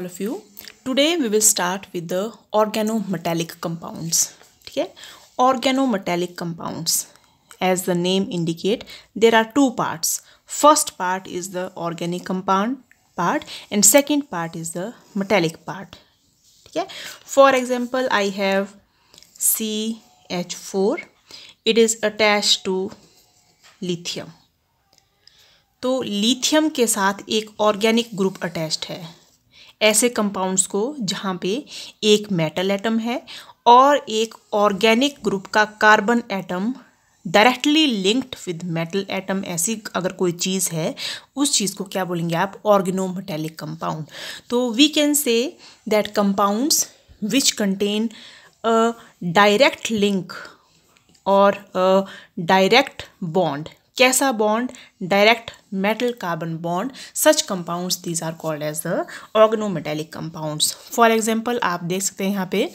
all of you today we will start with the organometallic compounds ठीक है organometallic compounds as the name indicate there are two parts first part is the organic compound part and second part is the metallic part ठीक है for example I have CH4 it is attached to lithium तो lithium के साथ एक organic group attached है ऐसे compounds को जहाँ पे एक मेटल एटम है और एक ऑर्गेनिक ग्रुप का carbon atom directly linked with metal atom ऐसी अगर कोई चीज़ है उस चीज़ को क्या बोलेंगे आप ऑर्गेनोमेटेलिक कंपाउंड तो we can say that compounds which contain a direct link और डायरेक्ट बॉन्ड कैसा bond direct carbon bond such such these are called as the the metallic compounds for example आप देख सकते हैं यहाँ पे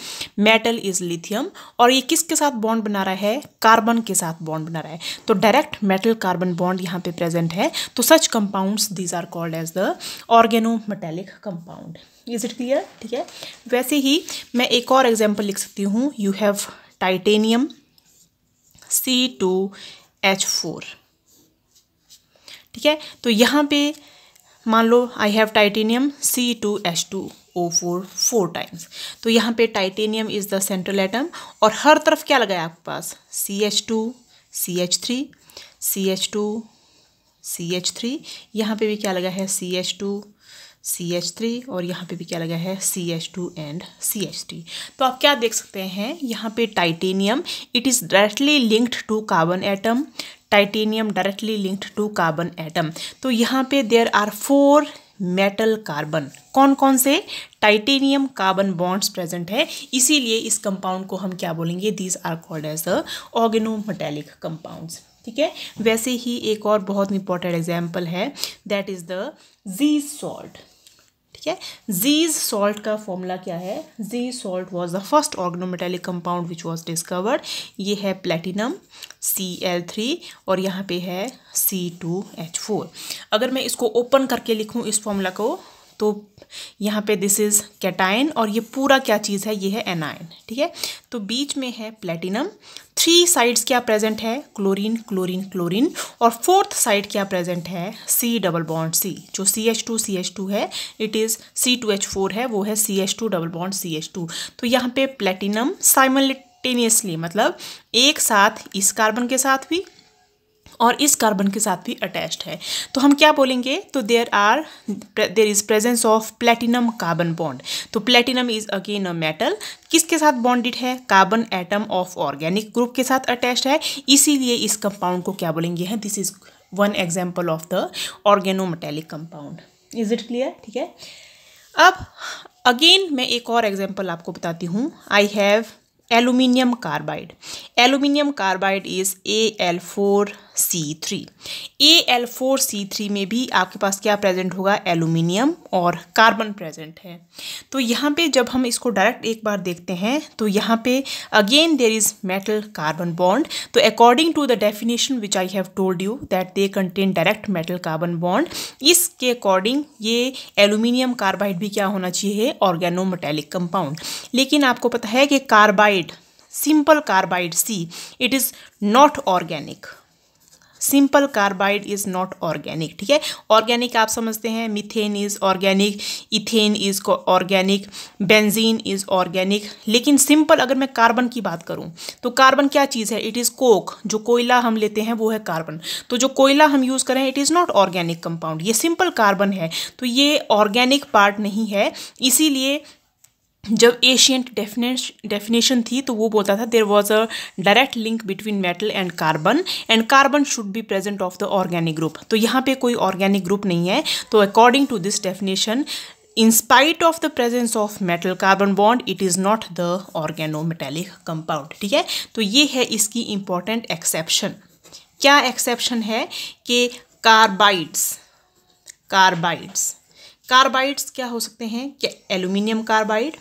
मेटल इज लिथियम और ये किसके साथ बॉन्ड बना रहा है कार्बन के साथ बॉन्ड बना रहा है तो डायरेक्ट मेटल कार्बन बॉन्ड यहाँ पे प्रेजेंट है तो such compounds these are called as the organometallic compound is it clear ठीक है वैसे ही मैं एक और एग्जाम्पल लिख सकती हूँ you have titanium C two H four ठीक है तो यहाँ पे मान लो I have titanium C two H two O four four times तो यहाँ पे titanium is the central atom और हर तरफ क्या लगाया आपके पास C H two C H three C H two C H three यहाँ पे भी क्या लगा है C H two C H three और यहाँ पे भी क्या लगा है C H two and C H three तो आप क्या देख सकते हैं यहाँ पे titanium it is directly linked to carbon atom titanium directly linked to carbon atom तो यहाँ पे there are four metal carbon कौन कौन से टाइटेनियम कार्बन बॉन्ड्स प्रेजेंट है इसीलिए इस कंपाउंड को हम क्या बोलेंगे these are called as the organometallic compounds ठीक है वैसे ही एक और बहुत इंपॉर्टेंट एग्जाम्पल है that is the Zeise salt ठीक है जीज सॉल्ट का फॉर्मूला क्या है Zeise's salt was the first organometallic compound which was discovered ये है प्लेटिनम सी एल थ्री और यहाँ पे है सी टू एच फोर अगर मैं इसको ओपन करके लिखूँ इस फॉर्मूला को तो यहाँ पे दिस इज़ कैटाइन और ये पूरा क्या चीज़ है ये है एनाइन ठीक है तो बीच में है प्लेटिनम थ्री साइड्स क्या प्रेजेंट है क्लोरीन क्लोरीन क्लोरीन और फोर्थ साइड क्या प्रेजेंट है सी डबल बॉन्ड सी जो C H two C H two है it is C two H four है वो है C H two double bond C H two तो यहाँ पे प्लेटिनम साइमलिटेनियसली मतलब एक साथ इस कार्बन के साथ भी और इस कार्बन के साथ भी अटैच्ड है तो हम क्या बोलेंगे तो there are there is presence of platinum carbon bond तो platinum is again a metal किसके साथ बॉन्डेड है carbon atom of organic group के साथ अटैच है इसीलिए इस कंपाउंड को क्या बोलेंगे हैं this is one example of the organometallic compound is it clear ठीक है अब अगेन मैं एक और एग्जाम्पल आपको बताती हूँ I have aluminium carbide aluminium carbide is A L four C three A L four C three में भी आपके पास क्या प्रेजेंट होगा एल्यूमिनियम और कार्बन प्रेजेंट है तो यहाँ पे जब हम इसको डायरेक्ट एक बार देखते हैं तो यहाँ पे again there is metal carbon bond तो according to the definition which I have told you that they contain direct metal carbon bond इसके अकॉर्डिंग ये एलुमिनियम कार्बाइड भी क्या होना चाहिए ऑर्गेनो मेटेलिक कंपाउंड लेकिन आपको पता है कि carbide simple carbide C it is not organic simple carbide is not organic ठीक है ऑर्गेनिक आप समझते हैं methane is organic ethane is organic benzene is organic लेकिन सिंपल अगर मैं कार्बन की बात करूं तो कार्बन क्या चीज़ है इट इज़ कोक जो कोयला हम लेते हैं वो है कार्बन तो जो कोयला हम यूज़ करें it is not organic compound ये सिंपल कार्बन है तो ये ऑर्गेनिक पार्ट नहीं है इसीलिए जब एशियंट डेफिनेशन थी तो वो बोलता था there was a direct link between metal and carbon and carbon should be present of the organic group तो यहाँ पे कोई ऑर्गेनिक ग्रुप नहीं है तो according to this definition in spite of the presence of metal carbon bond it is not the organometallic compound ठीक है तो ये है इसकी important exception क्या exception है कि carbides carbides carbides क्या हो सकते हैं क्या एल्यूमिनियम कार्बाइड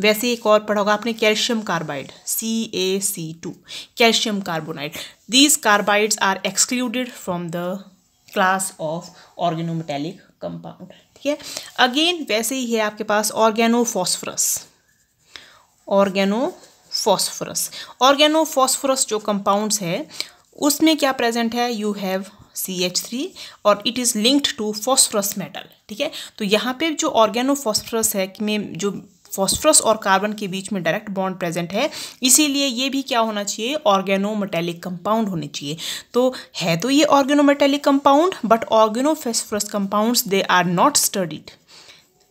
वैसे एक और पढ़ा होगा आपने calcium carbide C A C two calcium carbonide these carbides are excluded from the class of organometallic compound ठीक है अगेन वैसे ही है आपके पास ऑर्गेनोफॉस्फरस ऑर्गेनोफॉस्फरस ऑर्गेनोफॉस्फरस जो कंपाउंड्स है उसमें क्या प्रेजेंट है you have C H three और it is linked to phosphorus metal ठीक है तो यहाँ पे जो ऑर्गेनोफॉस्फरस है कि में जो फॉस्फरस और कार्बन के बीच में डायरेक्ट बॉन्ड प्रेजेंट है इसीलिए ये भी क्या होना चाहिए ऑर्गेनोमेटेलिक कंपाउंड होने चाहिए तो है तो ये organometallic compound but organophosphorus compounds they are not studied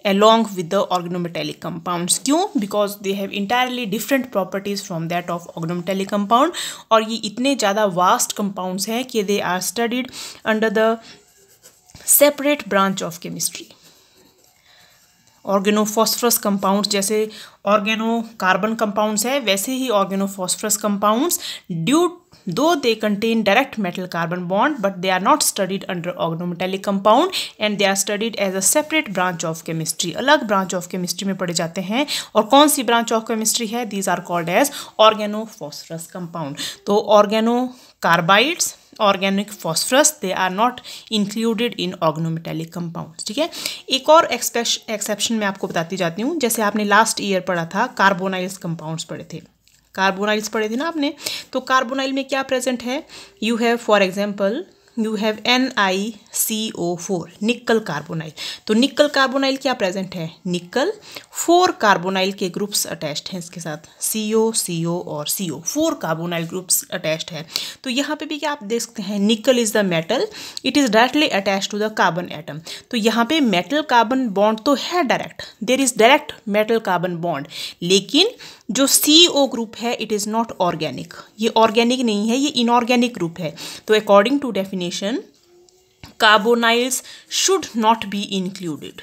along with the organometallic compounds क्यों because they have entirely different properties from that of organometallic compound और ये इतने ज़्यादा vast compounds हैं कि they are studied under the separate branch of chemistry organophosphorus compounds जैसे organo carbon compounds है वैसे ही organophosphorus compounds though they contain direct metal carbon bond but they are not studied under organometallic compound and they are studied as a separate branch of chemistry अलग branch of chemistry में पढ़े जाते हैं और कौन सी branch of chemistry है these are called as organophosphorus compound तो organo carbides organic phosphorus they are not included in organometallic compound ठीक है एक और एक्सेप्शन मैं आपको बताती जाती हूँ जैसे आपने लास्ट ईयर पढ़ा था कार्बोनाइल्स कंपाउंड्स पढ़े थे कार्बोनाइल्स पढ़े थे ना आपने तो कार्बोनाइल में क्या प्रेजेंट है you have for example you have N I C O four nickel carbonyl तो निकल कार्बोनाइल क्या प्रेजेंट है निकल फोर कार्बोनाइल के ग्रुप्स अटैच्ड हैं इसके साथ सी ओ सी ओ और C O four carbonyl groups attached है तो यहाँ पे भी क्या आप देख सकते हैं nickel is the metal it is directly attach to the carbon atom तो यहाँ पे मेटल कार्बन बॉन्ड तो है direct there is direct metal carbon bond लेकिन जो सी ओ ग्रुप है इट इज़ नॉट ऑर्गेनिक ये ऑर्गेनिक नहीं है ये इनऑर्गेनिक ग्रुप है तो according to definition carbonyls should not be included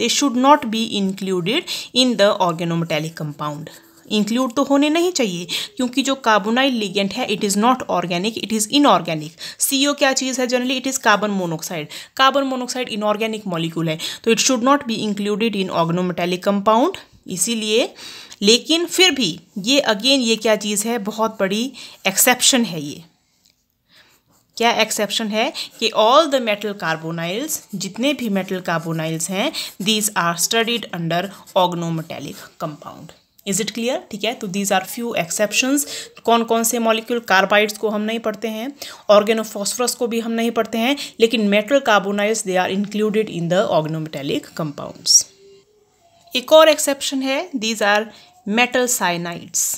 they should not be included in the organometallic compound include तो होने नहीं चाहिए क्योंकि जो कार्बोनाइल लिगेंट है it is not organic it is inorganic CO क्या चीज़ है generally it is carbon monoxide carbon monoxide inorganic molecule है तो it should not be included in organometallic compound इसीलिए लेकिन फिर भी ये अगेन ये क्या चीज़ है बहुत बड़ी एक्सेप्शन है ये क्या एक्सेप्शन है कि ऑल द मेटल कार्बोनाइल्स जितने भी मेटल कार्बोनाइल्स हैं these are studied under organometallic compound is it clear ठीक है तो दीज आर फ्यू एक्सेप्शंस कौन कौन से मॉलिक्यूल कार्बाइड्स को हम नहीं पढ़ते हैं ऑर्गेनोफॉस्फरस को भी हम नहीं पढ़ते हैं लेकिन metal carbonyls they are included in the organometallic compounds एक और एक्सेप्शन है these are metal cyanides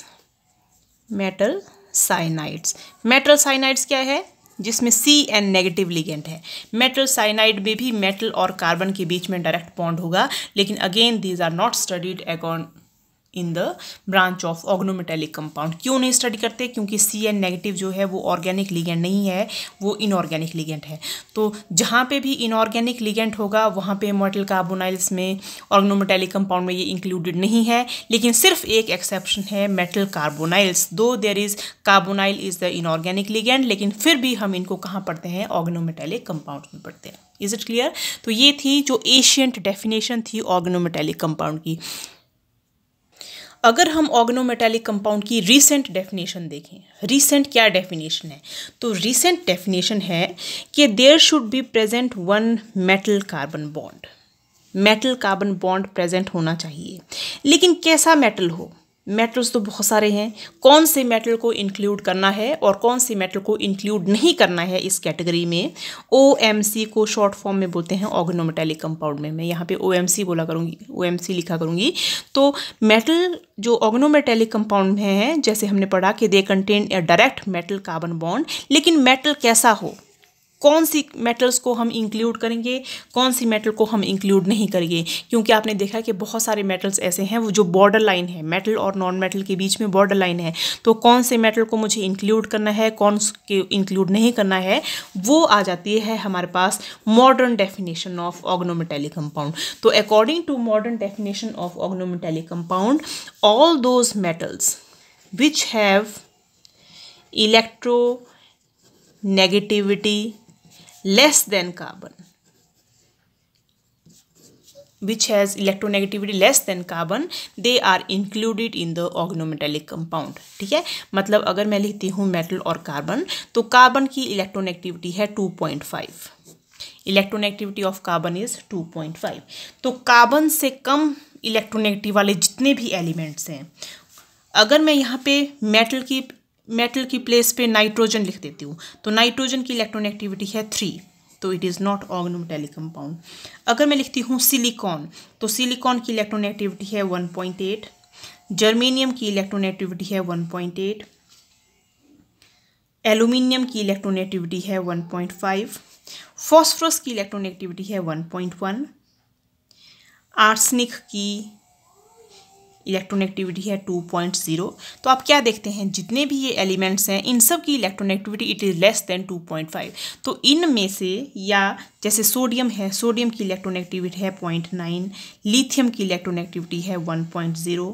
metal cyanides metal cyanides क्या है जिसमें सी एन नेगेटिव लिगेंट है मेटल साइनाइड में भी मेटल और कार्बन के बीच में डायरेक्ट बॉन्ड होगा लेकिन again these are not studied accord in the branch of organometallic compound क्यों नहीं स्टडी करते क्योंकि सी एन नेगेटिव जो है वो ऑर्गेनिक लिगेंट नहीं है वो इनऑर्गेनिक लिगेंट है तो जहाँ पे भी इनऑर्गेनिक लिगेंट होगा वहाँ पे मोटल कार्बोनाइल्स में ऑर्गनोमेटेलिक कंपाउंड में ये इंक्लूडेड नहीं है लेकिन सिर्फ एक एक्सेप्शन है metal carbonyls though there is carbonyl is the inorganic ligand लेकिन फिर भी हम इनको कहाँ पढ़ते हैं ऑर्गनोमेटेलिक कंपाउंड में पढ़ते हैं इज़ इट क्लियर तो ये थी जो एशियंट डेफिनेशन थी ऑर्गनोमेटेलिक कंपाउंड की अगर हम ऑग्नोमेटेलिक कंपाउंड की रीसेंट डेफिनेशन देखें रीसेंट क्या डेफिनेशन है तो रीसेंट डेफिनेशन है कि there should be present one metal carbon bond metal carbon bond present होना चाहिए लेकिन कैसा मेटल हो मेटल्स तो बहुत सारे हैं कौन से मेटल को इंक्लूड करना है और कौन से मेटल को इंक्लूड नहीं करना है इस कैटेगरी में ओ एम सी को शॉर्ट फॉर्म में बोलते हैं ऑर्गेनोमेटेलिक कंपाउंड में मैं यहाँ पे ओ एम सी बोला करूँगी ओ एम सी लिखा करूँगी तो मेटल जो ऑर्गेनोमेटेलिक कंपाउंड में है जैसे हमने पढ़ा कि they contain a direct metal carbon bond लेकिन मेटल कैसा हो कौन सी मेटल्स को हम इंक्लूड करेंगे कौन सी मेटल को हम इंक्लूड नहीं करेंगे क्योंकि आपने देखा कि बहुत सारे मेटल्स ऐसे हैं वो जो बॉर्डर लाइन है मेटल और नॉन मेटल के बीच में बॉर्डर लाइन है तो कौन से मेटल को मुझे इंक्लूड करना है कौन के इंक्लूड नहीं करना है वो आ जाती है हमारे पास modern definition of organometallic compound तो according to modern definition of organometallic compound all those metals which have electronegativity less than carbon which has electronegativity less than carbon they are included in the organometallic compound ठीक है मतलब अगर मैं लिखती हूँ metal और carbon तो carbon की इलेक्ट्रोनेगेटिविटी है two point five electronegativity of carbon is two point five तो कार्बन से कम इलेक्ट्रोनेगेटिव वाले जितने भी एलिमेंट्स हैं अगर मैं यहाँ पे मेटल की मेटल की प्लेस पे नाइट्रोजन लिख देती हूँ तो नाइट्रोजन की इलेक्ट्रॉन एक्टिविटी है थ्री तो it is not organometallic compound अगर मैं लिखती हूँ सिलिकॉन तो सिलिकॉन की इलेक्ट्रॉन एक्टिविटी है वन पॉइंट एट जर्मेनियम की इलेक्ट्रॉन एक्टिविटी है वन पॉइंट एट एलुमिनियम की इलेक्ट्रॉन एक्टिविटी है वन पॉइंट फाइव फॉस्फोरस की इलेक्ट्रॉन एक्टिविटी है वन पॉइंट वन आर्सनिक की इलेक्ट्रोनेगेटिविटी है 2.0 तो आप क्या देखते हैं जितने भी ये एलिमेंट्स हैं इन सब की electronegativity it is less than 2.5 तो इन में से या जैसे सोडियम है सोडियम की इलेक्ट्रोनेगेटिविटी है 0.9 लिथियम की इलेक्ट्रोनेगेटिविटी है 1.0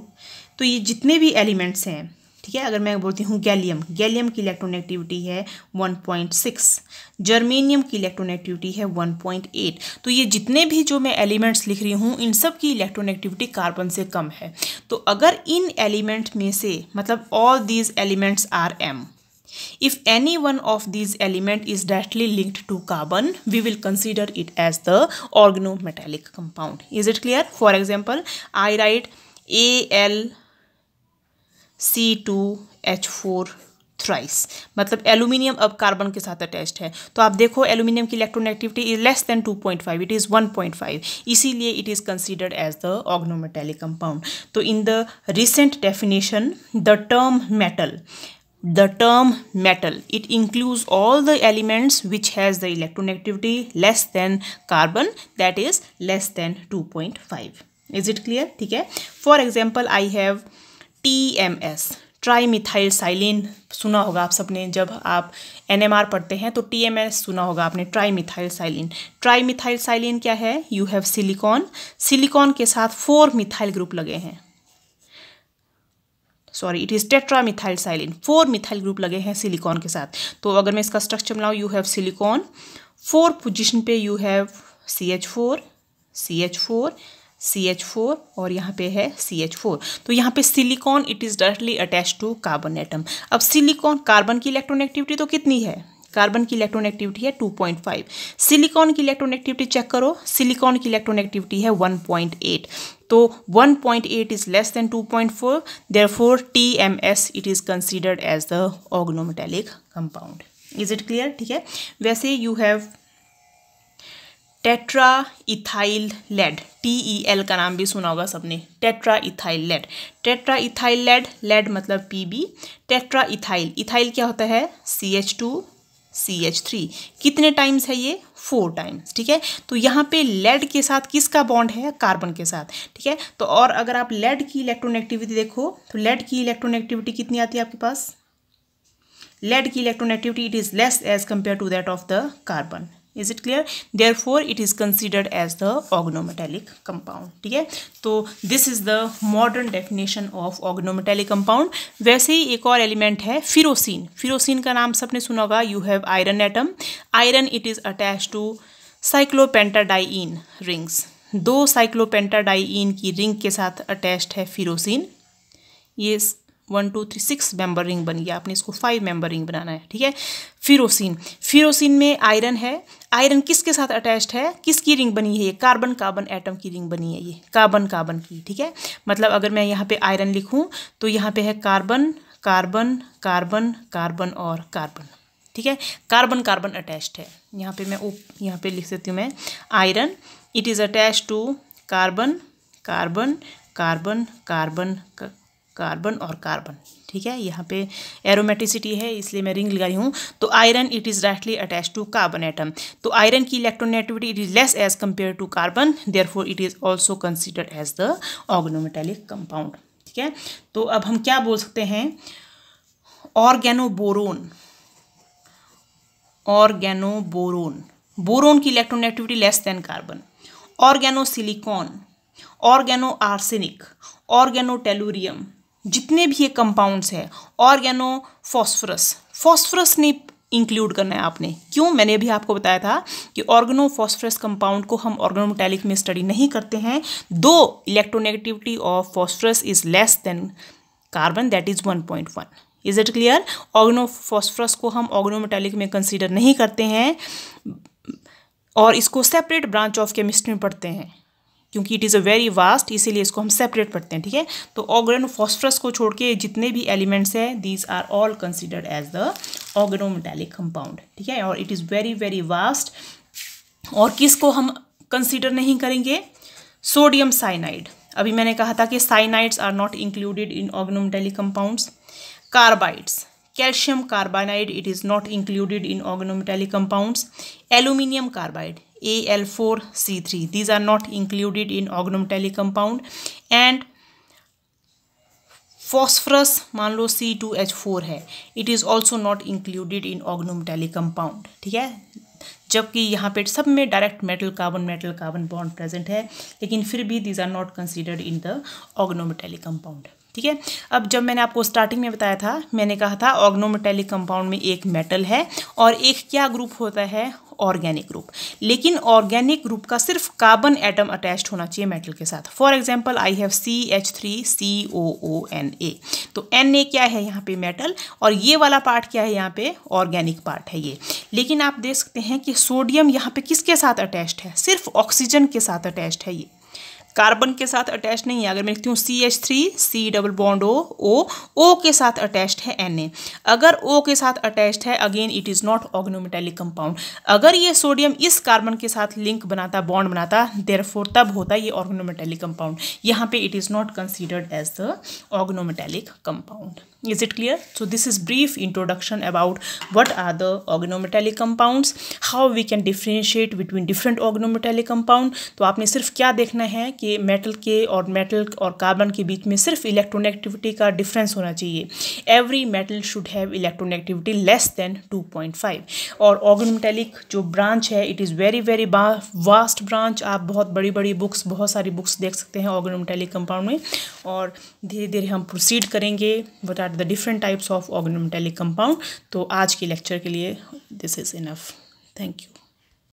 तो ये जितने भी एलिमेंट्स हैं ठीक है अगर मैं बोलती हूँ गैलियम गैलियम की इलेक्ट्रोनेगेटिविटी है 1.6 जर्मेनियम की इलेक्ट्रोनेगेटिविटी है 1.8 तो ये जितने भी जो मैं एलिमेंट्स लिख रही हूँ इन सब की इलेक्ट्रोनेगेटिविटी कार्बन से कम है तो अगर इन एलिमेंट में से मतलब all these elements are um if any one of of element is directly linked to carbon we will consider it as the organometallic compound is it clear for example I write A L C two H four thrice मतलब aluminium अब carbon के साथ attached है तो आप देखो aluminium की electronegativity is less than 2.5 it is 1.5 इसीलिए it is considered as the organometallic compound तो in the recent definition the term metal the term metal it includes all the elements which has less electronegativity carbon that is less is two point five is it clear ठीक है for example I have T M S tri methyl silane सुना होगा आप सबने जब आप N M R पढ़ते हैं तो टी एम एस सुना होगा आपने tri methyl silane tri methyl silane क्या है यू हैव सिलिकॉन सिलिकॉन के साथ फोर मिथाइल ग्रुप लगे हैं sorry it is tetra methyl silane four methyl group लगे हैं सिलिकॉन के साथ तो अगर मैं इसका स्ट्रक्चर बनाऊँ you have silicon four position पे you have C H four C H four C H four और यहाँ पे है सी एच फोर तो यहाँ पे silicon it is directly attach to carbon atom अब सिलिकॉन कार्बन की एक्टिविटी तो कितनी है कार्बन की एक्टिविटी है 2.5 सिलिकॉन की एक्टिविटी चेक करो सिलिकॉन की एक्टिविटी है 1.8 तो 1.8 is less than T M S it is considered as the organometallic compound is it clear ठीक है वैसे you have tetra ethyl lead T E L का नाम भी सुना होगा सबने tetra ethyl lead tetra ethyl lead lead मतलब P B tetra ethyl ethyl क्या होता है C H two C H three कितने टाइम्स है ये फोर टाइम्स ठीक है तो यहाँ पे लेड के साथ किसका बॉन्ड है कार्बन के साथ ठीक है तो और अगर आप लेड की इलेक्ट्रोनेगेटिविटी देखो तो लेड की इलेक्ट्रोनेगेटिविटी कितनी आती है आपके पास लेड की electronegativity it is less as compare to that of the carbon is it clear therefore it is considered as the organometallic compound ठीक है तो this is the modern definition of organometallic compound वैसे ही एक और element है फिरोसिन फिरोसिन का नाम सबने सुना होगा you have iron atom iron it is attach to cyclopentadiene rings दो साइक्लोपेंटाडाइन की रिंग के साथ अटैच्ड है फिरोसिन ये one two three six member ring बन गया आपने इसको फाइव मेंबर रिंग बनाना है ठीक है फिरोसिन फिरोसिन में आयरन है आयरन किसके साथ अटैच्ड है किसकी रिंग बनी है ये कार्बन कार्बन एटम की रिंग बनी है ये कार्बन कार्बन की ठीक है मतलब अगर मैं यहाँ पे आयरन लिखूँ तो यहाँ पे है कार्बन कार्बन कार्बन कार्बन और कार्बन ठीक है कार्बन कार्बन अटैच्ड है यहाँ पे मैं ओ यहाँ पे लिख सकती हूँ मैं iron it is attach to carbon carbon carbon carbon carbon और कार्बन ठीक है यहाँ पे एरोमेटिसिटी है इसलिए मैं रिंग लगाई हूँ तो iron it is directly attach to carbon atom तो आयरन की electronegativity it is less as compare to carbon there it is also considered as the organometallic compound ठीक है तो अब हम क्या बोल सकते हैं ऑर्गेनोबोरोन ऑर्गेनोबोरोन बोरोन की electronegativity less than carbon organosilicon organo arsenic organo tellurium जितने भी ये कंपाउंड्स हैं ऑर्गेनो फॉस्फोरस फॉस्फोरस ने इंक्लूड करना है आपने क्यों मैंने भी आपको बताया था कि ऑर्गेनो फॉस्फोरस कंपाउंड को हम ऑर्गेनोमेटेलिक में स्टडी नहीं करते हैं though electronegativity of phosphorus is less than carbon that is one point one is it clear organo phosphorus को हम ऑर्गेनोमेटेलिक में कंसिडर नहीं करते हैं और इसको सेपरेट ब्रांच ऑफ केमिस्ट्री में पढ़ते हैं क्योंकि it is a very vast इसीलिए इसको हम सेपरेट पढ़ते हैं ठीक है तो ऑर्गेनो फॉस्फरस को छोड़ के जितने भी एलिमेंट्स हैं these are all considered as the organometallic compound ठीक है और it is very very vast और किसको हम कंसिडर नहीं करेंगे सोडियम साइनाइड अभी मैंने कहा था कि cyanides are not included in organometallic compounds carbides calcium carbide it is not included in organometallic compounds aluminium carbide AL4C3. These are not included in organometallic compound. And phosphorus मान लो C2H4 है It is also not included in organometallic compound. ठीक है जबकि यहाँ पे सब में direct metal carbon metal carbon bond present है लेकिन फिर भी these are not considered in the organometallic compound ठीक है अब जब मैंने आपको स्टार्टिंग में बताया था मैंने कहा था ऑग्नोमेटेलिक कंपाउंड में एक मेटल है और एक क्या ग्रुप होता है ऑर्गेनिक ग्रुप लेकिन ऑर्गेनिक ग्रुप का सिर्फ कार्बन एटम अटैच्ड होना चाहिए मेटल के साथ for example I have C H three C O O N A तो एन ए क्या है यहाँ पे मेटल और ये वाला पार्ट क्या है यहाँ पे ऑर्गेनिक पार्ट है ये लेकिन आप देख सकते हैं कि सोडियम यहाँ पे किसके साथ अटैच्ड है सिर्फ ऑक्सीजन के साथ अटैच्ड है ये कार्बन के साथ अटैच नहीं है अगर मैं लिखती हूँ C H three C double bond O O O के साथ अटैच्ड है एन ए अगर ओ के साथ अटैच्ड है again it is not organometallic compound अगर ये सोडियम इस कार्बन के साथ लिंक बनाता बॉन्ड बनाता देर तब होता ये ऑर्गनोमेटेलिक कंपाउंड यहाँ पे it is not considered as the organometallic compound is it clear so this is brief introduction about what are the organometallic compounds how we can differentiate between different organometallic compound तो आपने सिर्फ क्या देखना है कि metal के और metal और कार्बन के बीच में सिर्फ इलेक्ट्रोनेगेटिविटी का डिफरेंस होना चाहिए every metal should have electronegativity less than five और ऑर्गनोमेटेलिक जो ब्रांच है it is very very vast branch आप बहुत बड़ी बड़ी बुक्स बहुत सारी बुक्स देख सकते हैं ऑर्गनोमेटेलिक कंपाउंड में और धीरे धीरे हम प्रोसीड करेंगे what are the different types of organometallic compound तो आज के लेक्चर के लिए this is enough thank you